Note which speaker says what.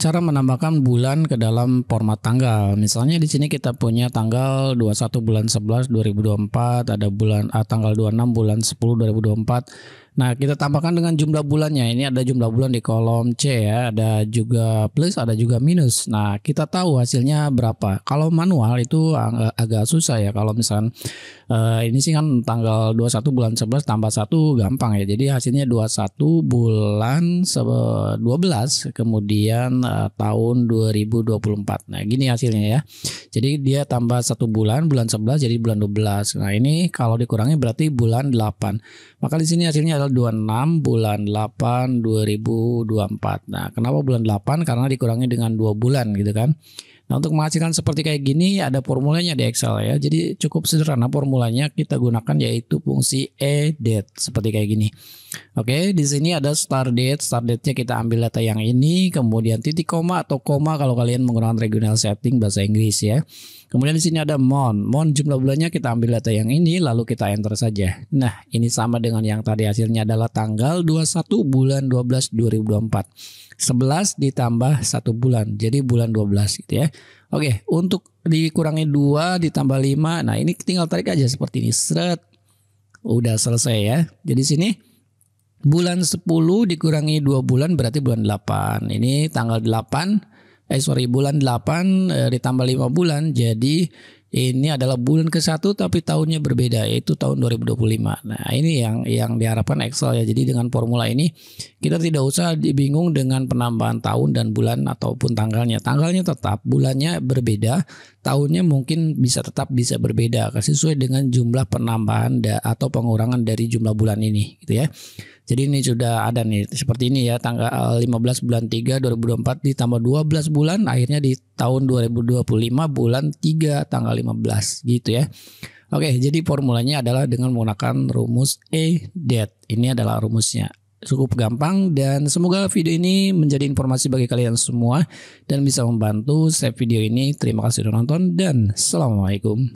Speaker 1: cara menambahkan bulan ke dalam format tanggal. Misalnya di sini kita punya tanggal 21 bulan 11 2024, ada bulan ah, tanggal 26 bulan 10 2024, Nah, kita hmm. tambahkan dengan jumlah bulannya. Ini ada jumlah bulan di kolom C ya, ada juga plus, ada juga minus. Nah, kita tahu hasilnya berapa. Kalau manual itu ag eh, agak susah ya kalau misalkan uh, ini sih kan tanggal 21 bulan 11 tambah 1 gampang ya. Jadi hasilnya 21 bulan 12 kemudian uh, tahun 2024. Nah, gini hasilnya ya. Jadi dia tambah 1 bulan, bulan 11 jadi bulan 12. Nah, ini kalau dikurangi berarti bulan 8. Maka di sini hasilnya tanggal 26 bulan 8 2024. Nah, kenapa bulan 8? Karena dikurangi dengan 2 bulan gitu kan. Nah, untuk menghasilkan seperti kayak gini ada formulanya di Excel ya. Jadi cukup sederhana formulanya kita gunakan yaitu fungsi e date seperti kayak gini. Oke, di sini ada start date. Start date-nya kita ambil data yang ini, kemudian titik koma atau koma kalau kalian menggunakan regional setting bahasa Inggris ya. Kemudian di sini ada mon. Mon jumlah bulannya kita ambil data yang ini lalu kita enter saja. Nah, ini sama dengan yang tadi hasilnya adalah tanggal 21 bulan 12 2024. 11 ditambah 1 bulan. Jadi bulan 12 gitu ya. Oke, untuk dikurangi 2 ditambah 5. Nah, ini tinggal tarik aja seperti ini. Seret. Udah selesai ya. Jadi sini bulan 10 dikurangi 2 bulan berarti bulan 8. Ini tanggal 8 eh sorry bulan 8 eh, ditambah 5 bulan jadi ini adalah bulan ke-1 tapi tahunnya berbeda yaitu tahun 2025. Nah, ini yang yang diharapkan Excel ya. Jadi dengan formula ini kita tidak usah dibingung dengan penambahan tahun dan bulan ataupun tanggalnya. Tanggalnya tetap, bulannya berbeda, tahunnya mungkin bisa tetap bisa berbeda sesuai dengan jumlah penambahan atau pengurangan dari jumlah bulan ini gitu ya. Jadi ini sudah ada nih seperti ini ya tanggal 15 eh, bulan 3 2024 ditambah 12 bulan akhirnya di tahun 2025 bulan 3 tanggal 15 gitu ya. Oke, jadi formulanya adalah dengan menggunakan rumus E debt. Ini adalah rumusnya. Cukup gampang dan semoga video ini menjadi informasi bagi kalian semua dan bisa membantu save video ini. Terima kasih sudah nonton dan Assalamualaikum.